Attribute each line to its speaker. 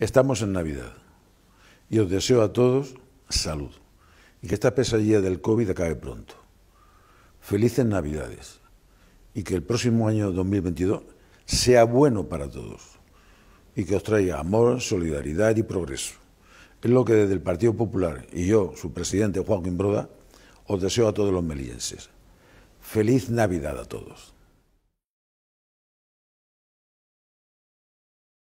Speaker 1: Estamos en Navidad y os deseo a todos salud y que esta pesadilla del COVID acabe pronto. Felices Navidades y que el próximo año 2022 sea bueno para todos y que os traiga amor, solidaridad y progreso. Es lo que desde el Partido Popular y yo, su presidente Joaquín Broda, os deseo a todos los melienses. Feliz Navidad a todos.